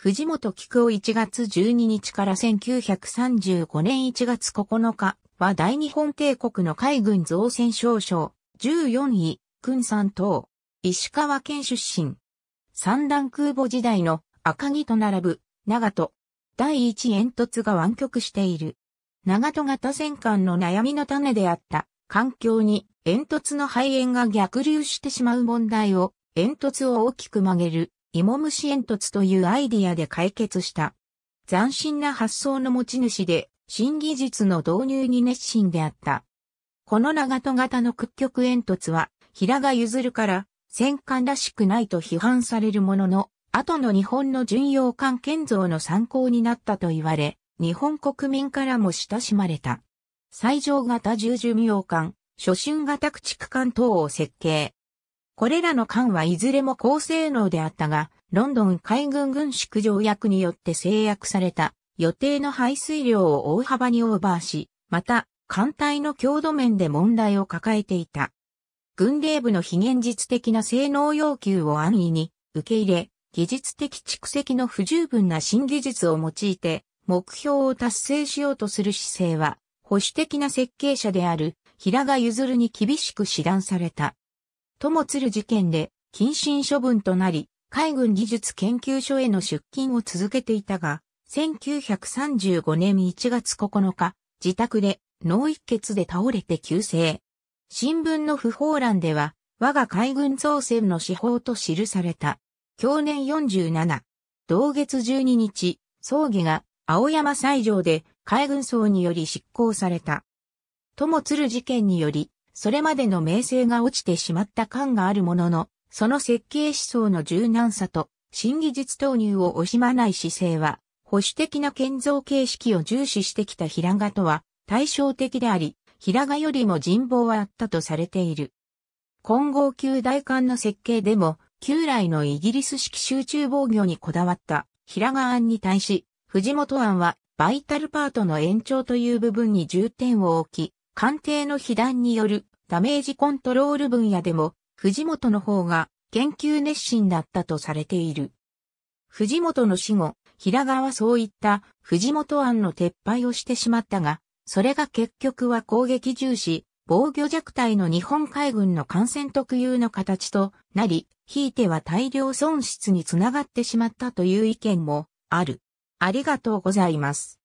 藤本菊を1月12日から1935年1月9日は大日本帝国の海軍造船少将、14位、軍三等、石川県出身。三段空母時代の赤城と並ぶ、長戸。第一煙突が湾曲している。長戸型戦艦の悩みの種であった、環境に煙突の肺炎が逆流してしまう問題を、煙突を大きく曲げる芋虫煙突というアイディアで解決した。斬新な発想の持ち主で、新技術の導入に熱心であった。この長戸型の屈曲煙突は、平賀譲るから、戦艦らしくないと批判されるものの、後の日本の巡洋艦建造の参考になったと言われ、日本国民からも親しまれた。最上型重巡洋艦、初春型駆逐艦等を設計、これらの艦はいずれも高性能であったが、ロンドン海軍軍縮条約によって制約された予定の排水量を大幅にオーバーし、また、艦隊の強度面で問題を抱えていた。軍令部の非現実的な性能要求を安易に受け入れ、技術的蓄積の不十分な新技術を用いて、目標を達成しようとする姿勢は、保守的な設計者である平賀譲に厳しく指断された。ともつる事件で、謹慎処分となり、海軍技術研究所への出勤を続けていたが、1935年1月9日、自宅で脳一血で倒れて急逝。新聞の不法欄では、我が海軍造船の司法と記された。去年47。同月12日、葬儀が青山斎場で海軍葬により執行された。ともつる事件により、それまでの名声が落ちてしまった感があるものの、その設計思想の柔軟さと、新技術投入を惜しまない姿勢は、保守的な建造形式を重視してきた平賀とは対照的であり、平賀よりも人望はあったとされている。混合旧大艦の設計でも、旧来のイギリス式集中防御にこだわった平賀案に対し、藤本案はバイタルパートの延長という部分に重点を置き、艦艇の被弾によるダメージコントロール分野でも、藤本の方が研究熱心だったとされている。藤本の死後、平川はそういった藤本案の撤廃をしてしまったが、それが結局は攻撃重視、防御弱体の日本海軍の艦船特有の形となり、ひいては大量損失につながってしまったという意見もある。ありがとうございます。